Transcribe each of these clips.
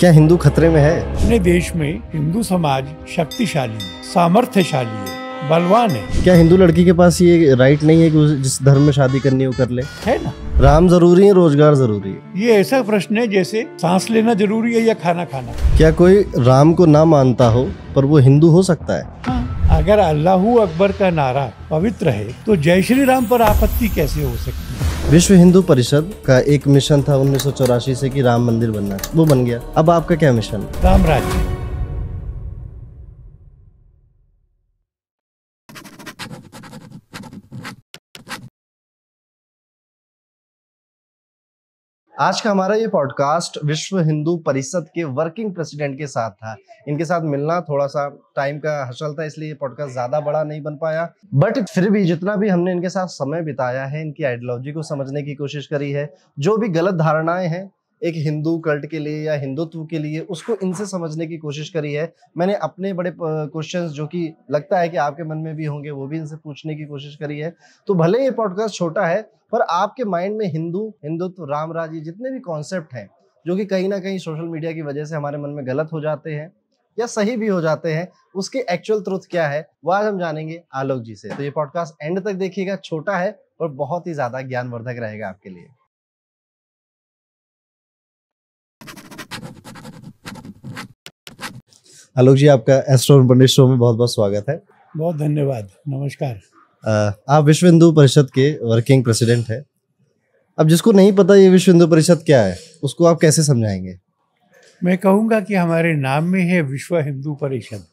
क्या हिंदू खतरे में है अपने देश में हिंदू समाज शक्तिशाली सामर्थ्यशाली है बलवान है क्या हिंदू लड़की के पास ये राइट नहीं है कि जिस धर्म में शादी करनी हो कर ले है ना राम जरूरी है रोजगार जरूरी है ये ऐसा प्रश्न है जैसे सांस लेना जरूरी है या खाना खाना क्या कोई राम को ना मानता हो पर वो हिंदू हो सकता है हाँ, अगर अल्लाह अकबर का नारा पवित्र है तो जय श्री राम पर आपत्ति कैसे हो सकती है विश्व हिंदू परिषद का एक मिशन था उन्नीस से कि राम मंदिर बनना वो बन गया अब आपका क्या मिशन राम राज्य आज का हमारा ये पॉडकास्ट विश्व हिंदू परिषद के वर्किंग प्रेसिडेंट के साथ था इनके साथ मिलना थोड़ा सा टाइम का हसल था इसलिए ये पॉडकास्ट ज़्यादा बड़ा नहीं बन पाया बट फिर भी जितना भी हमने इनके साथ समय बिताया है इनकी आइडियोलॉजी को समझने की कोशिश करी है जो भी गलत धारणाएं हैं एक हिंदू कल्ट के लिए या हिंदुत्व के लिए उसको इनसे समझने की कोशिश करी है मैंने अपने बड़े क्वेश्चंस जो कि लगता है कि आपके मन में भी होंगे वो भी इनसे पूछने की कोशिश करी है तो भले ये पॉडकास्ट छोटा है पर आपके माइंड में हिंदू हिंदुत्व राम राज्य जितने भी कॉन्सेप्ट हैं जो कि कहीं ना कहीं सोशल मीडिया की वजह से हमारे मन में गलत हो जाते हैं या सही भी हो जाते हैं उसके एक्चुअल ट्रुथ क्या है वो आज हम जानेंगे आलोक जी से तो ये पॉडकास्ट एंड तक देखिएगा छोटा है और बहुत ही ज्यादा ज्ञानवर्धक रहेगा आपके लिए आलोक जी आपका एस्ट्रो पंडित शो में बहुत बहुत स्वागत है बहुत धन्यवाद नमस्कार आप विश्व हिंदू परिषद के वर्किंग प्रेसिडेंट हैं अब जिसको नहीं पता ये विश्व हिंदू परिषद क्या है उसको आप कैसे समझाएंगे मैं कहूँगा कि हमारे नाम में है विश्व हिंदू परिषद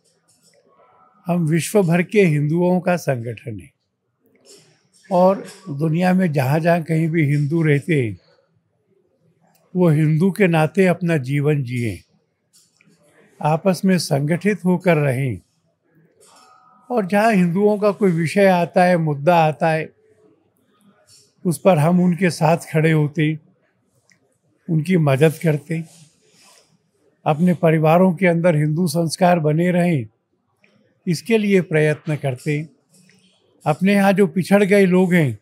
हम विश्व भर के हिंदुओं का संगठन है और दुनिया में जहाँ जहाँ कहीं भी हिंदू रहते हैं वो हिंदू के नाते अपना जीवन जिए आपस में संगठित होकर रहें और जहाँ हिंदुओं का कोई विषय आता है मुद्दा आता है उस पर हम उनके साथ खड़े होते उनकी मदद करते अपने परिवारों के अंदर हिंदू संस्कार बने रहें इसके लिए प्रयत्न करते अपने यहाँ जो पिछड़ गए लोग हैं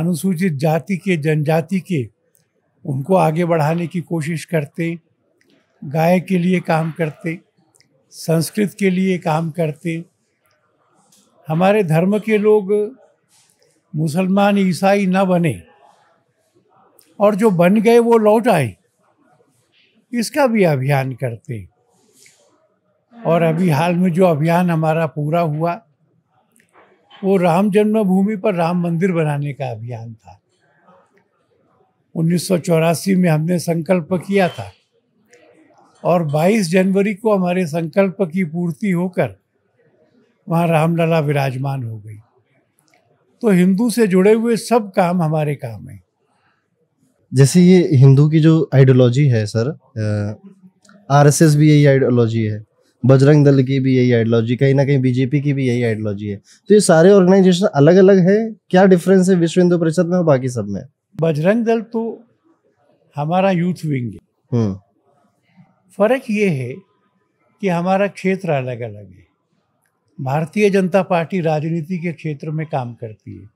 अनुसूचित जाति के जनजाति के उनको आगे बढ़ाने की कोशिश करते गाय के लिए काम करते संस्कृत के लिए काम करते हमारे धर्म के लोग मुसलमान ईसाई न बने और जो बन गए वो लौट आए इसका भी अभियान करते और अभी हाल में जो अभियान हमारा पूरा हुआ वो राम जन्मभूमि पर राम मंदिर बनाने का अभियान था उन्नीस में हमने संकल्प किया था और 22 जनवरी को हमारे संकल्प की पूर्ति होकर वहाँ रामलला विराजमान हो गई तो हिंदू से जुड़े हुए सब काम हमारे काम हैं जैसे ये हिंदू की जो आइडियोलॉजी है सर आरएसएस भी यही आइडियोलॉजी है बजरंग दल की भी यही आइडियोलॉजी कहीं ना कहीं बीजेपी की भी यही आइडियोलॉजी है तो ये सारे ऑर्गेनाइजेशन अलग अलग है क्या डिफरेंस है विश्व हिंदू परिषद में और बाकी सब में बजरंग दल तो हमारा यूथ विंग है हम्म। फ़र्क ये है कि हमारा क्षेत्र अलग अलग है भारतीय जनता पार्टी राजनीति के क्षेत्र में काम करती है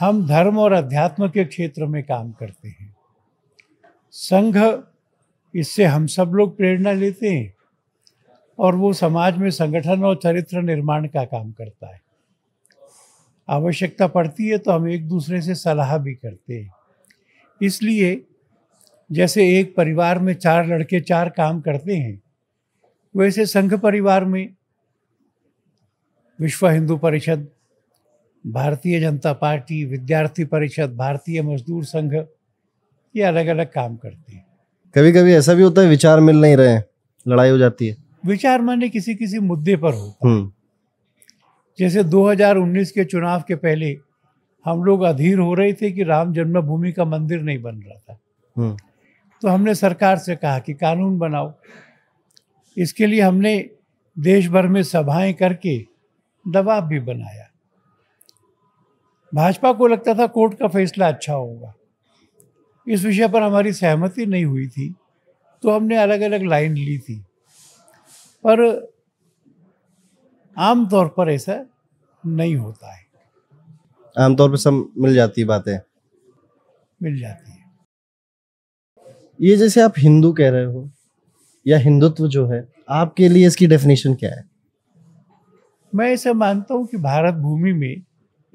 हम धर्म और अध्यात्म के क्षेत्र में काम करते हैं संघ इससे हम सब लोग प्रेरणा लेते हैं और वो समाज में संगठन और चरित्र निर्माण का काम करता है आवश्यकता पड़ती है तो हम एक दूसरे से सलाह भी करते हैं इसलिए जैसे एक परिवार में चार लड़के चार काम करते हैं वैसे संघ परिवार में विश्व हिंदू परिषद भारतीय जनता पार्टी विद्यार्थी परिषद भारतीय मजदूर संघ ये अलग अलग काम करते हैं कभी कभी ऐसा भी होता है विचार मिल नहीं रहे लड़ाई हो जाती है विचार माने किसी किसी मुद्दे पर हो हम्म। जैसे 2019 के चुनाव के पहले हम लोग अधीर हो रहे थे कि राम जन्मभूमि का मंदिर नहीं बन रहा था हम्म। तो हमने सरकार से कहा कि कानून बनाओ इसके लिए हमने देश भर में सभाएं करके दबाव भी बनाया भाजपा को लगता था कोर्ट का फैसला अच्छा होगा इस विषय पर हमारी सहमति नहीं हुई थी तो हमने अलग अलग लाइन ली थी पर आमतौर पर ऐसा नहीं होता है आमतौर पर सब मिल जाती बातें मिल जाती ये जैसे आप हिंदू कह रहे हो या हिंदुत्व जो है आपके लिए इसकी डेफिनेशन क्या है मैं ऐसे मानता हूँ कि भारत भूमि में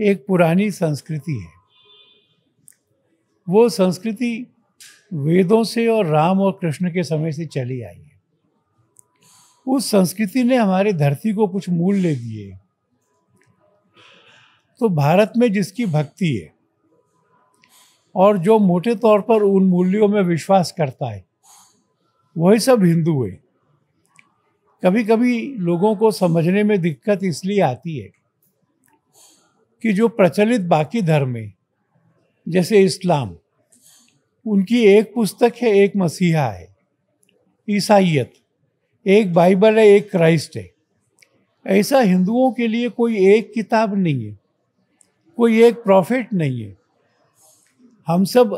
एक पुरानी संस्कृति है वो संस्कृति वेदों से और राम और कृष्ण के समय से चली आई है उस संस्कृति ने हमारी धरती को कुछ मूल्य दिए तो भारत में जिसकी भक्ति है और जो मोटे तौर पर उन मूल्यों में विश्वास करता है वही सब हिंदू है कभी कभी लोगों को समझने में दिक्कत इसलिए आती है कि जो प्रचलित बाकी धर्म है जैसे इस्लाम उनकी एक पुस्तक है एक मसीहा है ईसाइत एक बाइबल है एक क्राइस्ट है ऐसा हिंदुओं के लिए कोई एक किताब नहीं है कोई एक प्रॉफिट नहीं है हम सब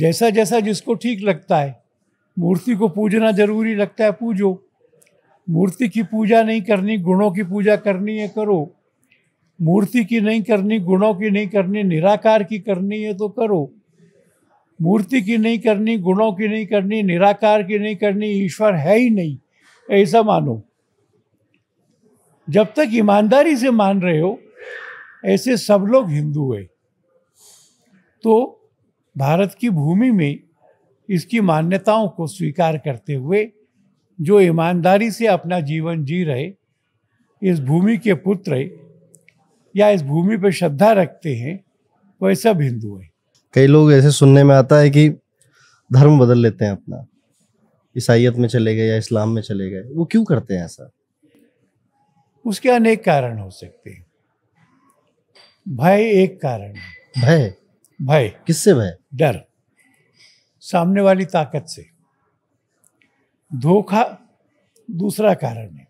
जैसा जैसा जिसको ठीक लगता है मूर्ति को पूजना जरूरी लगता है पूजो मूर्ति की पूजा नहीं करनी गुणों की पूजा करनी है करो मूर्ति की नहीं करनी गुणों की नहीं करनी निराकार की करनी है तो करो मूर्ति की नहीं करनी गुणों की नहीं करनी निराकार की नहीं करनी ईश्वर है ही नहीं ऐसा मानो जब तक ईमानदारी से मान रहे हो ऐसे सब लोग हिंदू है तो भारत की भूमि में इसकी मान्यताओं को स्वीकार करते हुए जो ईमानदारी से अपना जीवन जी रहे इस भूमि के पुत्र या इस भूमि पर श्रद्धा रखते हैं वह सब हिंदू हैं कई लोग ऐसे सुनने में आता है कि धर्म बदल लेते हैं अपना ईसाइत में चले गए या इस्लाम में चले गए वो क्यों करते हैं ऐसा उसके अनेक कारण हो सकते हैं भय एक कारण है भय भय किससे भय डर सामने वाली ताकत से धोखा दूसरा कारण है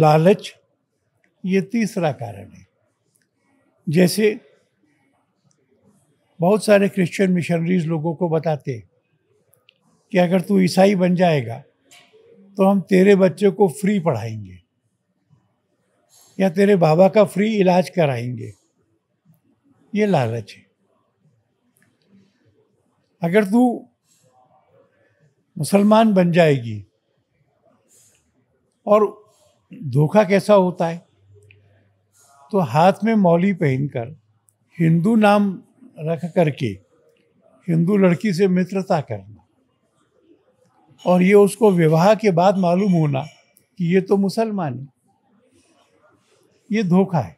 लालच ये तीसरा कारण है जैसे बहुत सारे क्रिश्चियन मिशनरीज लोगों को बताते कि अगर तू ईसाई बन जाएगा तो हम तेरे बच्चे को फ्री पढ़ाएंगे या तेरे बाबा का फ्री इलाज कराएंगे ये लालच है अगर तू मुसलमान बन जाएगी और धोखा कैसा होता है तो हाथ में मौली पहनकर हिंदू नाम रख करके हिंदू लड़की से मित्रता करना और ये उसको विवाह के बाद मालूम होना कि ये तो मुसलमान है ये धोखा है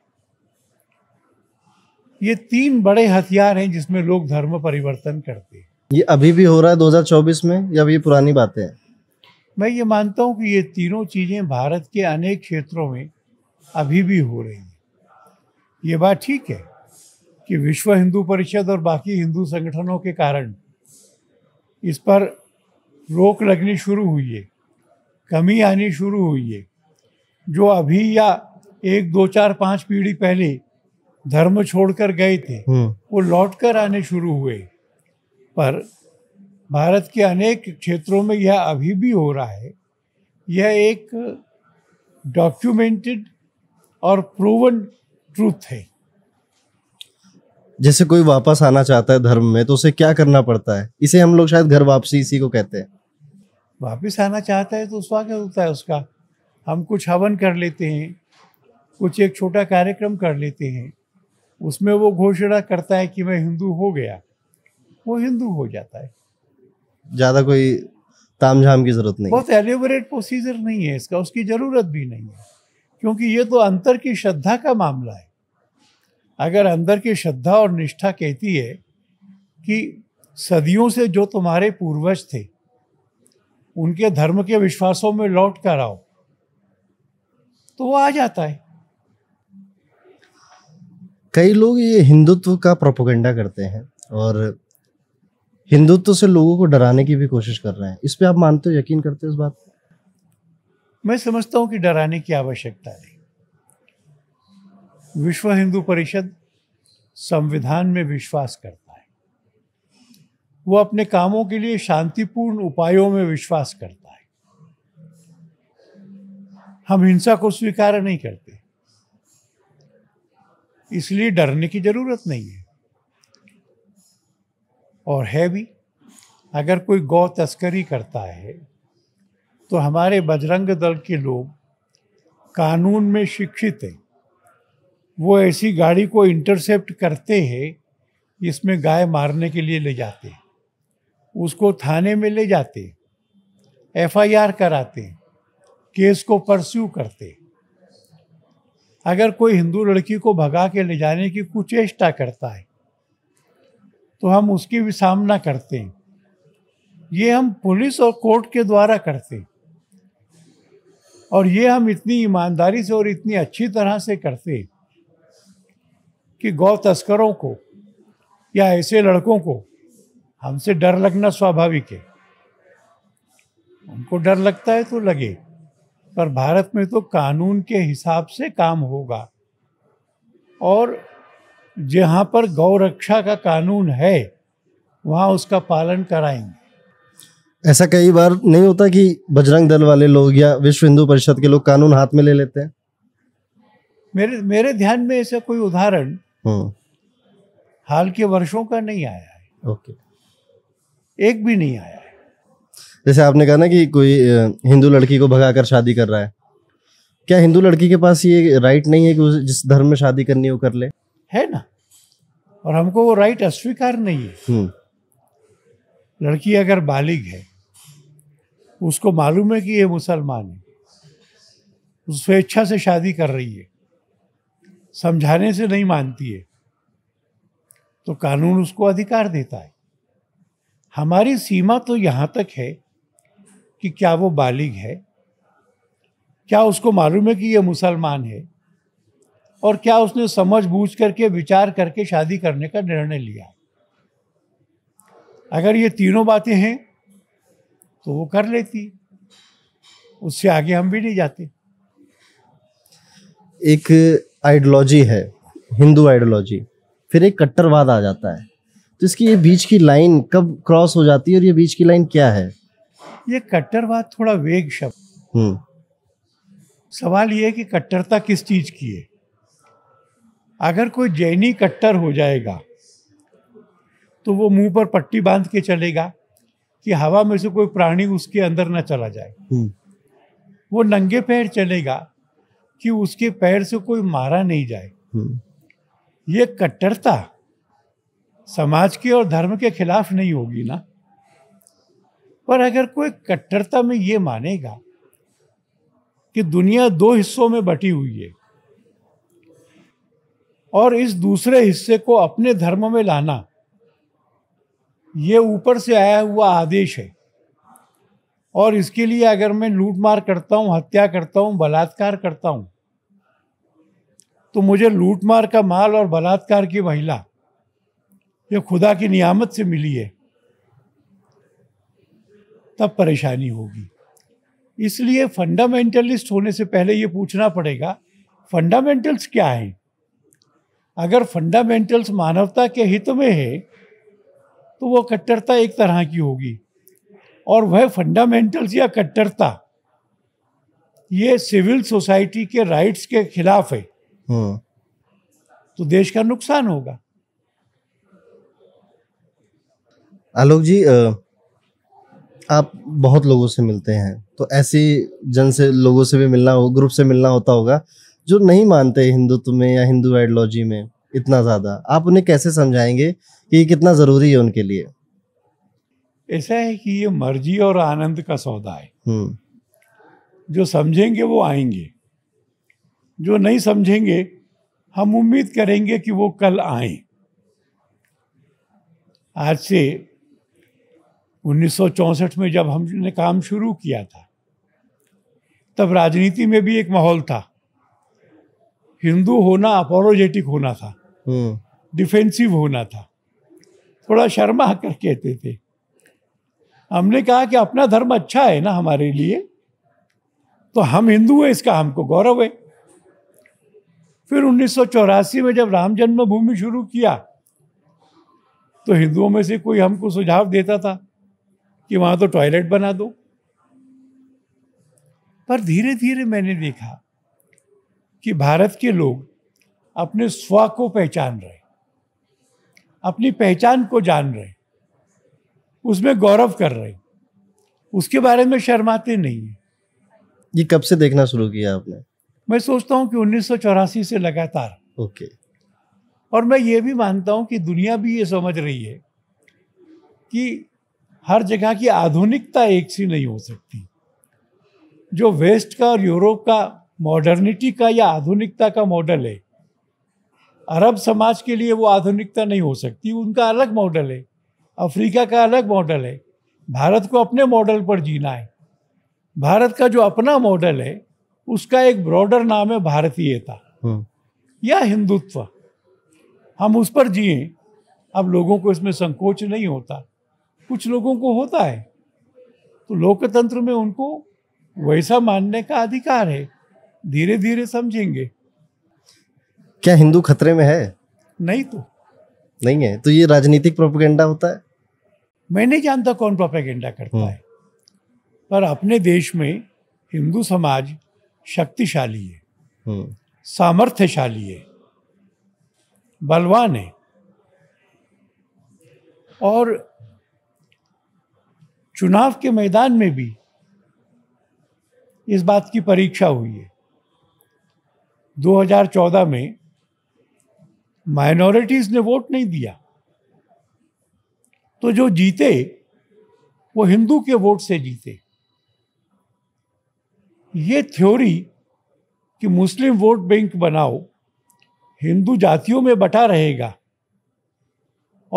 ये तीन बड़े हथियार हैं जिसमें लोग धर्म परिवर्तन करते हैं ये अभी भी हो रहा है 2024 में या ये पुरानी बातें हैं मैं ये मानता हूँ कि ये तीनों चीज़ें भारत के अनेक क्षेत्रों में अभी भी हो रही हैं ये बात ठीक है कि विश्व हिंदू परिषद और बाकी हिंदू संगठनों के कारण इस पर रोक लगनी शुरू हुई है कमी आनी शुरू हुई है जो अभी या एक दो चार पाँच पीढ़ी पहले धर्म छोड़कर गए थे हम्म। वो लौट कर आने शुरू हुए पर भारत के अनेक क्षेत्रों में यह अभी भी हो रहा है यह एक डॉक्यूमेंटेड और प्रूवन ट्रूथ है जैसे कोई वापस आना चाहता है धर्म में तो उसे क्या करना पड़ता है इसे हम लोग शायद घर वापसी इसी को कहते हैं वापस आना चाहता है तो स्वागत होता है उसका हम कुछ हवन कर लेते हैं कुछ एक छोटा कार्यक्रम कर लेते हैं उसमें वो घोषणा करता है कि मैं हिंदू हो गया वो हिंदू हो जाता है ज़्यादा कोई तामझाम की जरूरत नहीं बहुत एलिबरेट प्रोसीजर नहीं है इसका उसकी ज़रूरत भी नहीं है क्योंकि ये तो अंतर की श्रद्धा का मामला है अगर अंदर की श्रद्धा और निष्ठा कहती है कि सदियों से जो तुम्हारे पूर्वज थे उनके धर्म के विश्वासों में लौट कर आओ तो वो आ जाता है कई लोग ये हिंदुत्व का प्रोपोगंडा करते हैं और हिंदुत्व से लोगों को डराने की भी कोशिश कर रहे हैं इस पर आप मानते हो यकीन करते हो इस बात मैं समझता हूँ कि डराने की आवश्यकता नहीं विश्व हिंदू परिषद संविधान में विश्वास करता है वो अपने कामों के लिए शांतिपूर्ण उपायों में विश्वास करता है हम हिंसा को स्वीकार नहीं करते इसलिए डरने की ज़रूरत नहीं है और है भी अगर कोई गौ तस्करी करता है तो हमारे बजरंग दल के लोग कानून में शिक्षित हैं वो ऐसी गाड़ी को इंटरसेप्ट करते हैं जिसमें गाय मारने के लिए ले जाते हैं उसको थाने में ले जाते एफआईआर कराते केस को परस्यू करते अगर कोई हिंदू लड़की को भगा के ले जाने की कुचेष्टा करता है तो हम उसकी भी सामना करते हैं ये हम पुलिस और कोर्ट के द्वारा करते हैं और ये हम इतनी ईमानदारी से और इतनी अच्छी तरह से करते हैं कि गौ तस्करों को या ऐसे लड़कों को हमसे डर लगना स्वाभाविक है उनको डर लगता है तो लगे पर भारत में तो कानून के हिसाब से काम होगा और जहाँ पर गौ रक्षा का कानून है वहाँ उसका पालन कराएंगे ऐसा कई बार नहीं होता कि बजरंग दल वाले लोग या विश्व हिंदू परिषद के लोग कानून हाथ में ले लेते हैं मेरे मेरे ध्यान में ऐसा कोई उदाहरण हम्म। हाल के वर्षों का नहीं आया है ओके एक भी नहीं आया है जैसे आपने कहा ना कि कोई हिंदू लड़की को भगा कर शादी कर रहा है क्या हिंदू लड़की के पास ये राइट नहीं है कि जिस धर्म में शादी करनी हो कर ले है ना और हमको वो राइट अस्वीकार नहीं है हम्म। लड़की अगर बालिग है उसको मालूम है कि ये मुसलमान है उस स्वेच्छा से शादी कर रही है समझाने से नहीं मानती है तो कानून उसको अधिकार देता है हमारी सीमा तो यहाँ तक है कि क्या वो बालिग है क्या उसको मालूम है कि ये मुसलमान है और क्या उसने समझ बूझ करके विचार करके शादी करने का निर्णय लिया अगर ये तीनों बातें हैं तो वो कर लेती उससे आगे हम भी नहीं जाते एक आइडियोलॉजी है हिंदू आइडियोलॉजी फिर एक कट्टरवाद आ जाता है तो इसकी ये बीच की लाइन कब क्रॉस हो जाती है और ये बीच की लाइन क्या है ये कट्टरवाद थोड़ा वेग शब्द हम्म। सवाल ये है कि कट्टरता किस चीज की है अगर कोई जैनी कट्टर हो जाएगा तो वो मुंह पर पट्टी बांध के चलेगा कि हवा में से कोई प्राणी उसके अंदर ना चला जाए हम्म। वो नंगे पैर चलेगा कि उसके पैर से कोई मारा नहीं जाए हम्म। ये कट्टरता समाज के और धर्म के खिलाफ नहीं होगी ना पर अगर कोई कट्टरता में ये मानेगा कि दुनिया दो हिस्सों में बटी हुई है और इस दूसरे हिस्से को अपने धर्म में लाना ये ऊपर से आया हुआ आदेश है और इसके लिए अगर मैं लूटमार करता हूँ हत्या करता हूँ बलात्कार करता हूँ तो मुझे लूटमार का माल और बलात्कार की महिला ये खुदा की नियामत से मिली है तब परेशानी होगी इसलिए फंडामेंटलिस्ट होने से पहले ये पूछना पड़ेगा फंडामेंटल्स क्या हैं अगर फंडामेंटल्स मानवता के हित में है तो वो कट्टरता एक तरह की होगी और वह फंडामेंटल्स या कट्टरता ये सिविल सोसाइटी के राइट्स के खिलाफ है हाँ। तो देश का नुकसान होगा आलोक जी आ... आप बहुत लोगों से मिलते हैं तो ऐसे जन से लोगों से भी मिलना हो ग्रुप से मिलना होता होगा जो नहीं मानते हिंदुत्व में या हिंदू आइडियोलॉजी में इतना ज़्यादा आप उन्हें कैसे समझाएंगे कि ये कितना ज़रूरी है उनके लिए ऐसा है कि ये मर्जी और आनंद का सौदा है हम्म। जो समझेंगे वो आएंगे जो नहीं समझेंगे हम उम्मीद करेंगे कि वो कल आए आज से 1964 में जब हमने काम शुरू किया था तब राजनीति में भी एक माहौल था हिंदू होना अपोलोजेटिक होना था डिफेंसिव हम्म। होना था थोड़ा शर्मा कर कहते थे हमने कहा कि अपना धर्म अच्छा है ना हमारे लिए तो हम हिंदू हैं इसका हमको गौरव है फिर उन्नीस में जब राम जन्मभूमि शुरू किया तो हिंदुओं में से कोई हमको सुझाव देता था कि वहां तो टॉयलेट बना दो पर धीरे धीरे मैंने देखा कि भारत के लोग अपने स्व को पहचान रहे अपनी पहचान को जान रहे उसमें गौरव कर रहे उसके बारे में शर्माते नहीं है ये कब से देखना शुरू किया आपने मैं सोचता हूँ कि उन्नीस से लगातार ओके और मैं ये भी मानता हूँ कि दुनिया भी ये समझ रही है कि हर जगह की आधुनिकता एक सी नहीं हो सकती जो वेस्ट का और यूरोप का मॉडर्निटी का या आधुनिकता का मॉडल है अरब समाज के लिए वो आधुनिकता नहीं हो सकती उनका अलग मॉडल है अफ्रीका का अलग मॉडल है भारत को अपने मॉडल पर जीना है भारत का जो अपना मॉडल है उसका एक ब्रॉडर नाम है भारतीयता हम्म। या हिंदुत्व हम उस पर जिए अब लोगों को इसमें संकोच नहीं होता कुछ लोगों को होता है तो लोकतंत्र में उनको वैसा मानने का अधिकार है धीरे धीरे समझेंगे क्या हिंदू खतरे में है नहीं तो नहीं है तो ये राजनीतिक प्रोपेगेंडा होता है मैं नहीं जानता कौन प्रोपेगेंडा करता हम्म। है पर अपने देश में हिंदू समाज शक्तिशाली है हम्म। सामर्थ्यशाली है बलवान है और चुनाव के मैदान में भी इस बात की परीक्षा हुई है 2014 में माइनॉरिटीज़ ने वोट नहीं दिया तो जो जीते वो हिंदू के वोट से जीते ये थ्योरी कि मुस्लिम वोट बैंक बनाओ हिंदू जातियों में बटा रहेगा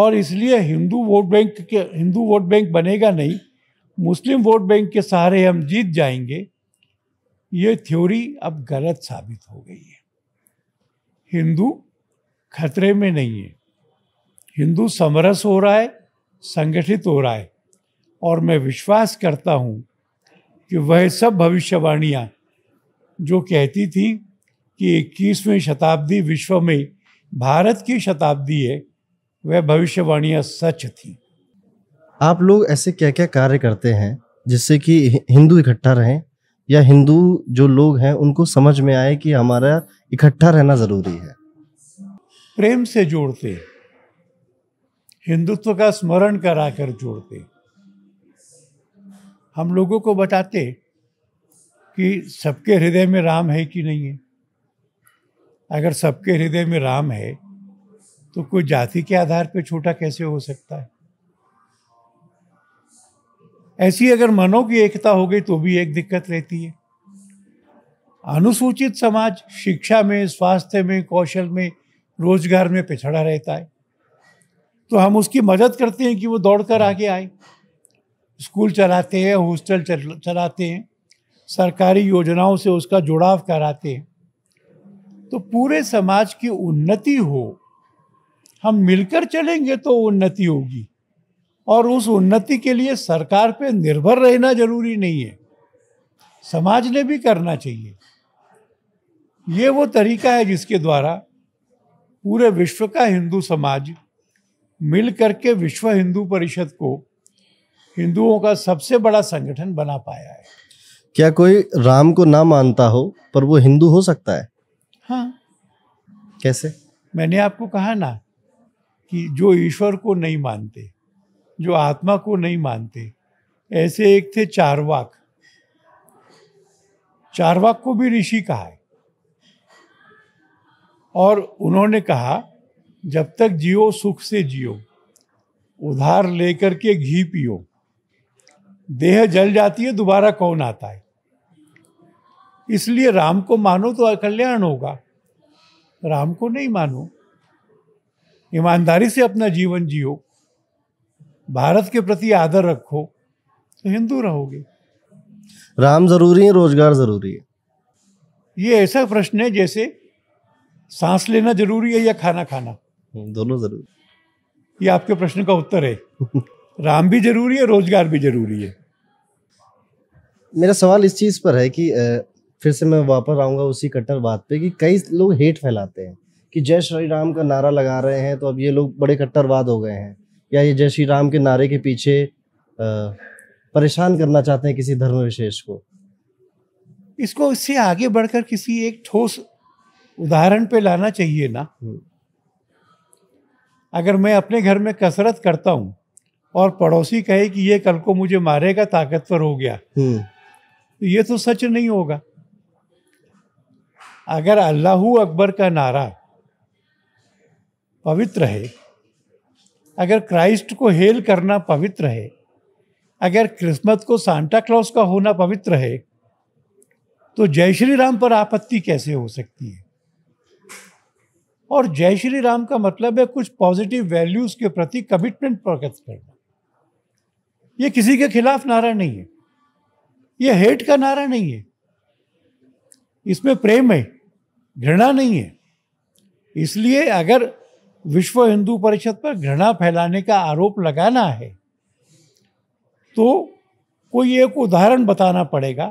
और इसलिए हिंदू वोट बैंक के हिंदू वोट बैंक बनेगा नहीं मुस्लिम वोट बैंक के सहारे हम जीत जाएंगे ये थ्योरी अब गलत साबित हो गई है हिंदू खतरे में नहीं है हिंदू समरस हो रहा है संगठित हो रहा है और मैं विश्वास करता हूँ कि वह सब भविष्यवाणियाँ जो कहती थी कि इक्कीसवीं शताब्दी विश्व में भारत की शताब्दी है वह भविष्यवाणियाँ सच थीं आप लोग ऐसे क्या क्या कार्य करते हैं जिससे कि हिंदू इकट्ठा रहें या हिंदू जो लोग हैं उनको समझ में आए कि हमारा इकट्ठा रहना ज़रूरी है प्रेम से जोड़ते हिंदुत्व का स्मरण कराकर जोड़ते हम लोगों को बताते कि सबके हृदय में राम है कि नहीं है अगर सबके हृदय में राम है तो कोई जाति के आधार पर छोटा कैसे हो सकता है ऐसी अगर मनों की एकता हो गई तो भी एक दिक्कत रहती है अनुसूचित समाज शिक्षा में स्वास्थ्य में कौशल में रोजगार में पिछड़ा रहता है तो हम उसकी मदद करते हैं कि वो दौड़कर आगे आए स्कूल चलाते हैं हॉस्टल चलाते हैं सरकारी योजनाओं से उसका जुड़ाव कराते हैं तो पूरे समाज की उन्नति हो हम मिलकर चलेंगे तो उन्नति होगी और उस उन्नति के लिए सरकार पे निर्भर रहना जरूरी नहीं है समाज ने भी करना चाहिए ये वो तरीका है जिसके द्वारा पूरे विश्व का हिंदू समाज मिल करके विश्व हिंदू परिषद को हिंदुओं का सबसे बड़ा संगठन बना पाया है क्या कोई राम को ना मानता हो पर वो हिंदू हो सकता है हाँ कैसे मैंने आपको कहा ना कि जो ईश्वर को नहीं मानते जो आत्मा को नहीं मानते ऐसे एक थे चारवाक चारवाक को भी ऋषि कहा है और उन्होंने कहा जब तक जियो सुख से जियो उधार लेकर के घी पियो देह जल जाती है दोबारा कौन आता है इसलिए राम को मानो तो कल्याण होगा राम को नहीं मानो ईमानदारी से अपना जीवन जियो भारत के प्रति आदर रखो तो हिंदू रहोगे राम जरूरी है रोजगार जरूरी है ये ऐसा प्रश्न है जैसे सांस लेना जरूरी है या खाना खाना हम्म, दोनों जरूरी ये आपके प्रश्न का उत्तर है राम भी जरूरी है रोजगार भी जरूरी है मेरा सवाल इस चीज पर है कि फिर से मैं वापस आऊंगा उसी कट्टर बात पे कि कई लोग हेट फैलाते हैं कि जय श्री राम का नारा लगा रहे हैं तो अब ये लोग बड़े कट्टरवाद हो गए हैं या ये जय श्री राम के नारे के पीछे परेशान करना चाहते हैं किसी धर्म विशेष को इसको इससे आगे बढ़कर किसी एक ठोस उदाहरण पे लाना चाहिए ना हम्म। अगर मैं अपने घर में कसरत करता हूँ और पड़ोसी कहे कि ये कल को मुझे मारेगा ताकतवर हो गया हम्म। तो ये तो सच नहीं होगा अगर अल्लाह अकबर का नारा पवित्र है अगर क्राइस्ट को हेल करना पवित्र है अगर क्रिसमस को सांता क्लॉज का होना पवित्र है तो जय श्री राम पर आपत्ति कैसे हो सकती है और जय श्री राम का मतलब है कुछ पॉजिटिव वैल्यूज के प्रति कमिटमेंट प्रकट करना ये किसी के खिलाफ नारा नहीं है ये हेट का नारा नहीं है इसमें प्रेम है घृणा नहीं है इसलिए अगर विश्व हिंदू परिषद पर घृणा फैलाने का आरोप लगाना है तो कोई एक उदाहरण बताना पड़ेगा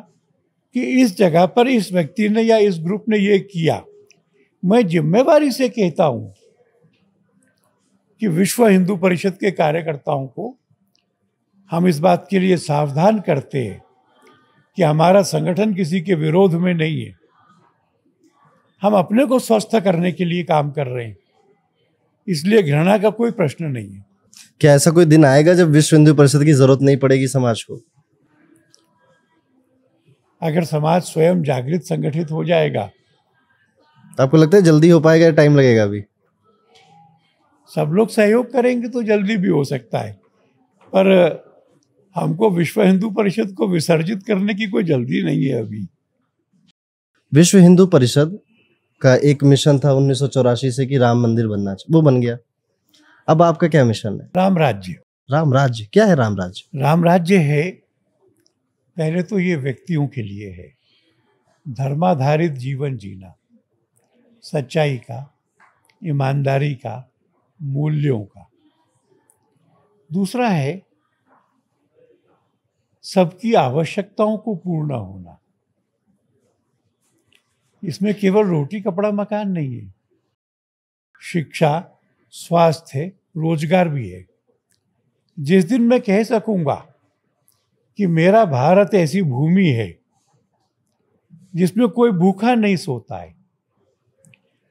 कि इस जगह पर इस व्यक्ति ने या इस ग्रुप ने ये किया मैं जिम्मेवारी से कहता हूँ कि विश्व हिंदू परिषद के कार्यकर्ताओं को हम इस बात के लिए सावधान करते हैं कि हमारा संगठन किसी के विरोध में नहीं है हम अपने को स्वस्थ करने के लिए काम कर रहे हैं इसलिए घृणा का कोई प्रश्न नहीं है क्या ऐसा कोई दिन आएगा जब विश्व हिंदू परिषद की जरूरत नहीं पड़ेगी समाज को अगर समाज स्वयं जागृत संगठित हो जाएगा तो आपको लगता है जल्दी हो पाएगा टाइम लगेगा अभी सब लोग सहयोग करेंगे तो जल्दी भी हो सकता है पर हमको विश्व हिंदू परिषद को विसर्जित करने की कोई जल्दी नहीं है अभी विश्व हिंदू परिषद का एक मिशन था उन्नीस से कि राम मंदिर बनना चाहिए वो बन गया अब आपका क्या मिशन है राम राज्य राम राज्य क्या है राम राज्य राम राज्य है पहले तो ये व्यक्तियों के लिए है धर्माधारित जीवन जीना सच्चाई का ईमानदारी का मूल्यों का दूसरा है सबकी आवश्यकताओं को पूर्ण होना इसमें केवल रोटी कपड़ा मकान नहीं है शिक्षा स्वास्थ्य रोजगार भी है जिस दिन मैं कह सकूंगा कि मेरा भारत ऐसी भूमि है जिसमें कोई भूखा नहीं सोता है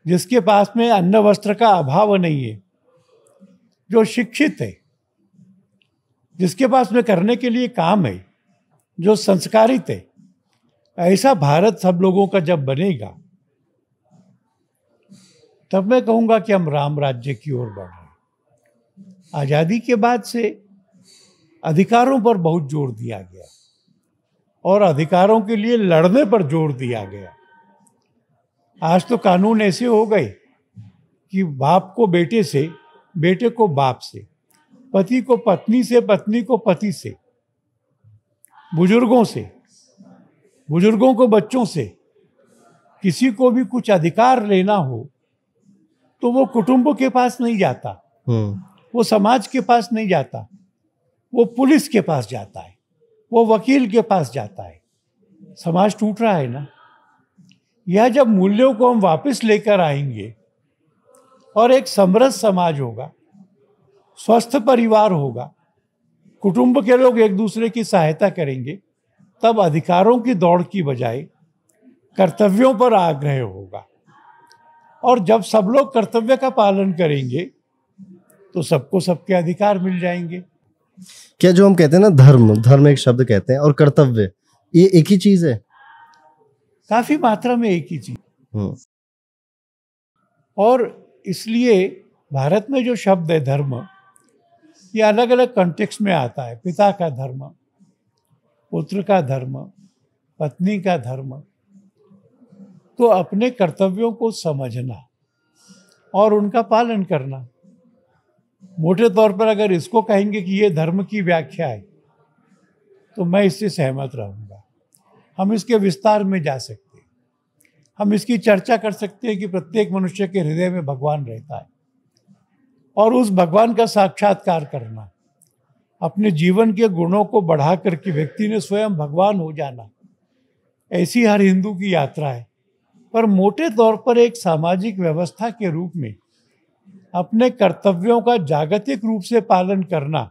जिसके पास में अन्न वस्त्र का अभाव नहीं है जो शिक्षित है जिसके पास में करने के लिए काम है जो संस्कारित है ऐसा भारत सब लोगों का जब बनेगा तब मैं कहूंगा कि हम राम राज्य की ओर बढ़ रहे आज़ादी के बाद से अधिकारों पर बहुत जोर दिया गया और अधिकारों के लिए लड़ने पर जोर दिया गया आज तो कानून ऐसे हो गए कि बाप को बेटे से बेटे को बाप से पति को पत्नी से पत्नी को पति से बुजुर्गों से बुजुर्गों को बच्चों से किसी को भी कुछ अधिकार लेना हो तो वो कुटुंब के पास नहीं जाता हम्म। वो समाज के पास नहीं जाता वो पुलिस के पास जाता है वो वकील के पास जाता है समाज टूट रहा है ना यह जब मूल्यों को हम वापस लेकर आएंगे और एक समरस समाज होगा स्वस्थ परिवार होगा कुटुंब के लोग एक दूसरे की सहायता करेंगे तब अधिकारों की दौड़ की बजाय कर्तव्यों पर आग्रह होगा और जब सब लोग कर्तव्य का पालन करेंगे तो सबको सबके अधिकार मिल जाएंगे क्या जो हम कहते हैं ना धर्म धर्म एक शब्द कहते हैं और कर्तव्य ये एक ही चीज है काफी मात्रा में एक ही चीज हम्म। और इसलिए भारत में जो शब्द है धर्म ये अलग अलग कंटेक्स्ट में आता है पिता का धर्म पुत्र का धर्म पत्नी का धर्म तो अपने कर्तव्यों को समझना और उनका पालन करना मोटे तौर पर अगर इसको कहेंगे कि ये धर्म की व्याख्या है तो मैं इससे सहमत रहूँगा हम इसके विस्तार में जा सकते हैं हम इसकी चर्चा कर सकते हैं कि प्रत्येक मनुष्य के हृदय में भगवान रहता है और उस भगवान का साक्षात्कार करना अपने जीवन के गुणों को बढ़ा करके व्यक्ति ने स्वयं भगवान हो जाना ऐसी हर हिंदू की यात्रा है पर मोटे तौर पर एक सामाजिक व्यवस्था के रूप में अपने कर्तव्यों का जागतिक रूप से पालन करना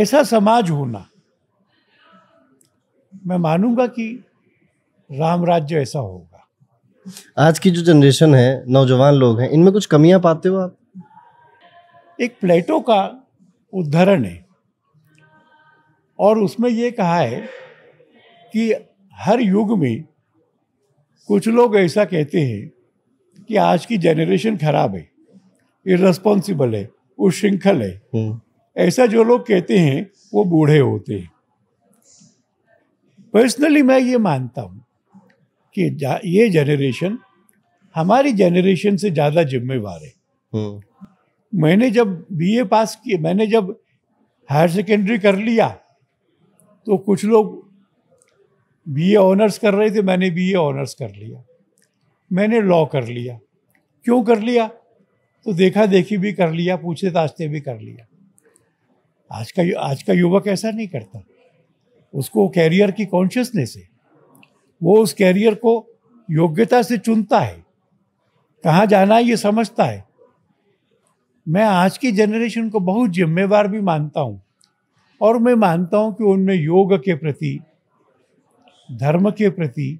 ऐसा समाज होना मैं मानूंगा कि राम राज्य ऐसा होगा आज की जो जनरेशन है नौजवान लोग हैं इनमें कुछ कमियां पाते हो आप एक प्लेटो का उद्धरण है और उसमें ये कहा है कि हर युग में कुछ लोग ऐसा कहते हैं कि आज की जनरेशन खराब है इरेस्पॉन्सिबल है उश्रृंखल है हम्म। ऐसा जो लोग कहते हैं वो बूढ़े होते हैं पर्सनली मैं ये मानता हूँ कि ये जनरेशन हमारी जनरेशन से ज़्यादा जिम्मेवार है हम्म। मैंने जब बीए पास किए मैंने जब हायर सेकेंडरी कर लिया तो कुछ लोग बीए ऑनर्स कर रहे थे मैंने बीए ऑनर्स कर लिया मैंने लॉ कर लिया क्यों कर लिया तो देखा देखी भी कर लिया पूछे ताछते भी कर लिया आज का आज का युवक ऐसा नहीं करता उसको कैरियर की कॉन्शियसनेस है वो उस कैरियर को योग्यता से चुनता है कहाँ जाना है ये समझता है मैं आज की जनरेशन को बहुत जिम्मेवार भी मानता हूँ और मैं मानता हूँ कि उनमें योग के प्रति धर्म के प्रति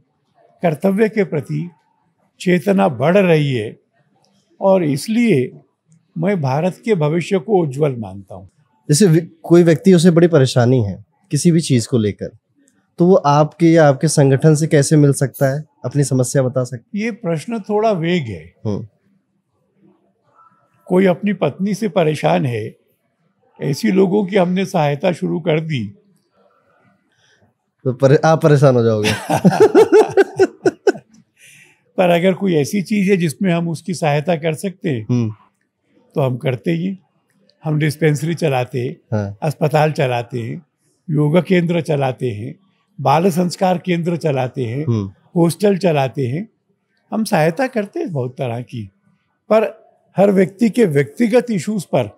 कर्तव्य के प्रति चेतना बढ़ रही है और इसलिए मैं भारत के भविष्य को उज्जवल मानता हूँ जैसे कोई व्यक्ति उसे बड़ी परेशानी है किसी भी चीज़ को लेकर तो वो आपके या आपके संगठन से कैसे मिल सकता है अपनी समस्या बता सकते ये प्रश्न थोड़ा वेग है हम्म। कोई अपनी पत्नी से परेशान है ऐसी लोगों की हमने सहायता शुरू कर दी तो पर, आप परेशान हो जाओगे पर अगर कोई ऐसी चीज है जिसमें हम उसकी सहायता कर सकते हैं हम्म। तो हम करते ही हम डिस्पेंसरी चलाते हैं हाँ। अस्पताल चलाते हैं योगा केंद्र चलाते हैं बाल संस्कार केंद्र चलाते हैं हम्म। हॉस्टल चलाते हैं हम सहायता करते हैं बहुत तरह की पर हर व्यक्ति के व्यक्तिगत इश्यूज पर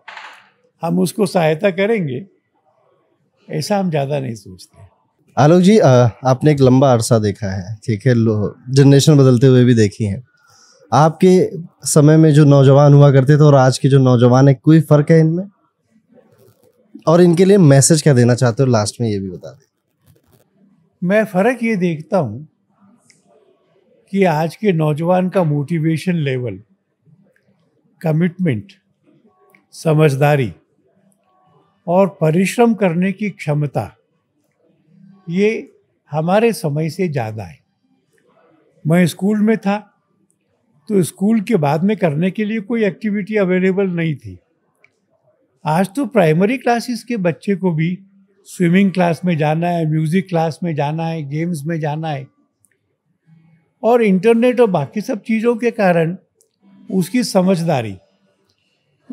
हम उसको सहायता करेंगे ऐसा हम ज़्यादा नहीं सोचते आलोक जी आ, आपने एक लंबा अरसा देखा है ठीक है जनरेशन बदलते हुए भी देखी है आपके समय में जो नौजवान हुआ करते थे और आज के जो नौजवान है कोई फर्क है इनमें और इनके लिए मैसेज क्या देना चाहते हो लास्ट में ये भी बता दें मैं फ़र्क ये देखता हूँ कि आज के नौजवान का मोटिवेशन लेवल कमिटमेंट समझदारी और परिश्रम करने की क्षमता ये हमारे समय से ज़्यादा है मैं स्कूल में था तो स्कूल के बाद में करने के लिए कोई एक्टिविटी अवेलेबल नहीं थी आज तो प्राइमरी क्लासेस के बच्चे को भी स्विमिंग क्लास में जाना है म्यूज़िक क्लास में जाना है गेम्स में जाना है और इंटरनेट और बाकी सब चीज़ों के कारण उसकी समझदारी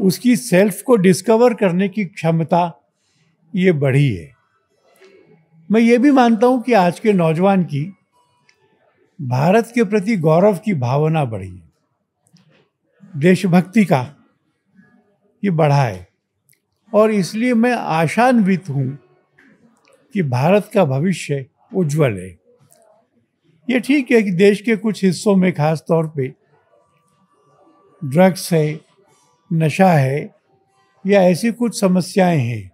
उसकी सेल्फ को डिस्कवर करने की क्षमता ये बढ़ी है मैं ये भी मानता हूँ कि आज के नौजवान की भारत के प्रति गौरव की भावना बढ़ी है देशभक्ति का ये बढ़ा है और इसलिए मैं आशान्वित हूँ कि भारत का भविष्य उज्जवल है ये ठीक है कि देश के कुछ हिस्सों में खास तौर पे ड्रग्स है नशा है या ऐसी कुछ समस्याएं हैं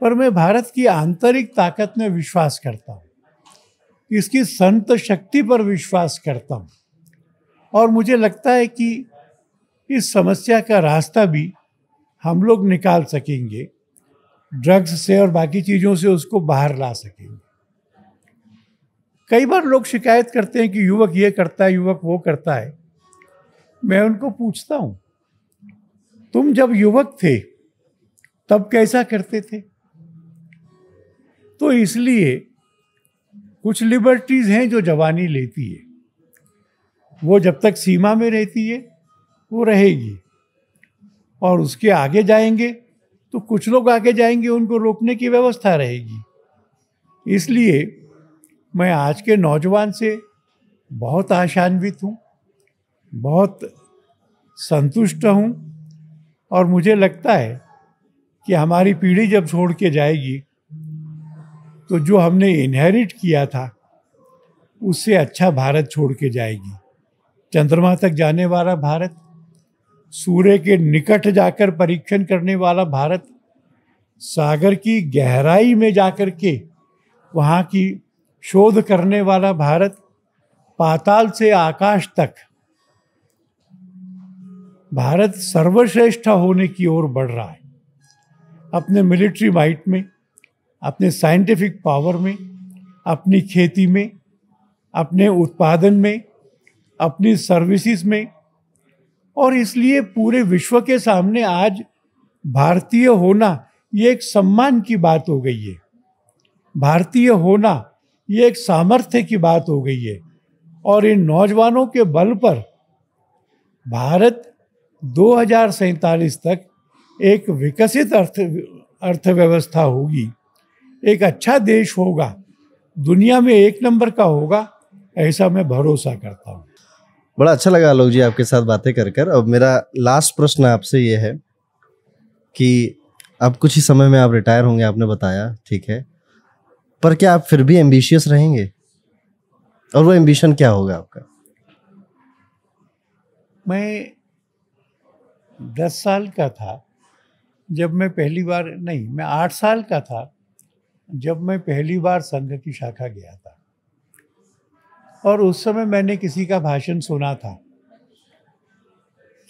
पर मैं भारत की आंतरिक ताकत में विश्वास करता हूँ इसकी संत शक्ति पर विश्वास करता हूँ और मुझे लगता है कि इस समस्या का रास्ता भी हम लोग निकाल सकेंगे ड्रग्स से और बाकी चीज़ों से उसको बाहर ला सकेंगे कई बार लोग शिकायत करते हैं कि युवक ये करता है युवक वो करता है मैं उनको पूछता हूँ तुम जब युवक थे तब कैसा करते थे तो इसलिए कुछ लिबर्टीज़ हैं जो जवानी लेती है वो जब तक सीमा में रहती है वो रहेगी और उसके आगे जाएंगे तो कुछ लोग आगे जाएंगे उनको रोकने की व्यवस्था रहेगी इसलिए मैं आज के नौजवान से बहुत आशान्वित हूँ बहुत संतुष्ट हूँ और मुझे लगता है कि हमारी पीढ़ी जब छोड़ के जाएगी तो जो हमने इनहेरिट किया था उससे अच्छा भारत छोड़ के जाएगी चंद्रमा तक जाने वाला भारत सूर्य के निकट जाकर परीक्षण करने वाला भारत सागर की गहराई में जाकर के वहाँ की शोध करने वाला भारत पाताल से आकाश तक भारत सर्वश्रेष्ठ होने की ओर बढ़ रहा है अपने मिलिट्री माइट में अपने साइंटिफिक पावर में अपनी खेती में अपने उत्पादन में अपनी सर्विसेज में और इसलिए पूरे विश्व के सामने आज भारतीय होना ये एक सम्मान की बात हो गई है भारतीय होना ये एक सामर्थ्य की बात हो गई है और इन नौजवानों के बल पर भारत दो तक एक विकसित अर्थ अर्थव्यवस्था होगी एक अच्छा देश होगा दुनिया में एक नंबर का होगा ऐसा मैं भरोसा करता हूँ बड़ा अच्छा लगा आलोक जी आपके साथ बातें कर कर अब मेरा लास्ट प्रश्न आपसे ये है कि अब कुछ ही समय में आप रिटायर होंगे आपने बताया ठीक है पर क्या आप फिर भी एम्बिशियस रहेंगे और वो एम्बिशन क्या होगा आपका मैं दस साल का था जब मैं पहली बार नहीं मैं आठ साल का था जब मैं पहली बार संघ की शाखा गया था और उस समय मैंने किसी का भाषण सुना था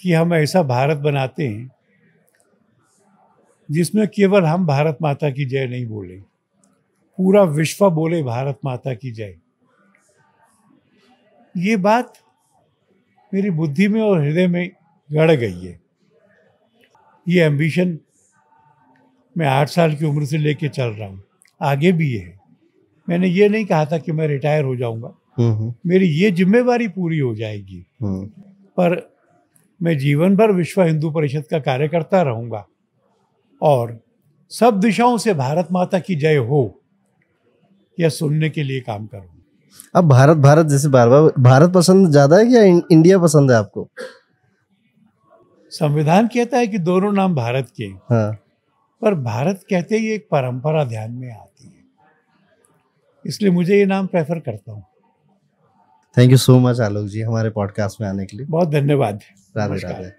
कि हम ऐसा भारत बनाते हैं जिसमें केवल हम भारत माता की जय नहीं बोले पूरा विश्व बोले भारत माता की जय ये बात मेरी बुद्धि में और हृदय में गड़ गई है ये एम्बिशन मैं आठ साल की उम्र से लेके चल रहा हूँ आगे भी ये है मैंने ये नहीं कहा था कि मैं रिटायर हो जाऊँगा हम्म, हम्म। मेरी ये जिम्मेवारी पूरी हो जाएगी हम्म। पर मैं जीवन भर विश्व हिंदू परिषद का कार्यकर्ता रहूंगा और सब दिशाओं से भारत माता की जय हो यह सुनने के लिए काम करूँगा अब भारत भारत जैसे बार बार भारत पसंद ज़्यादा है या इंडिया पसंद है आपको संविधान कहता है कि दोनों नाम भारत के हाँ। पर भारत कहते ही एक परंपरा ध्यान में आती है इसलिए मुझे ये नाम प्रेफर करता हूँ thank you so much Alok ji हमारे पॉडकास्ट में आने के लिए बहुत धन्यवाद राधे राधे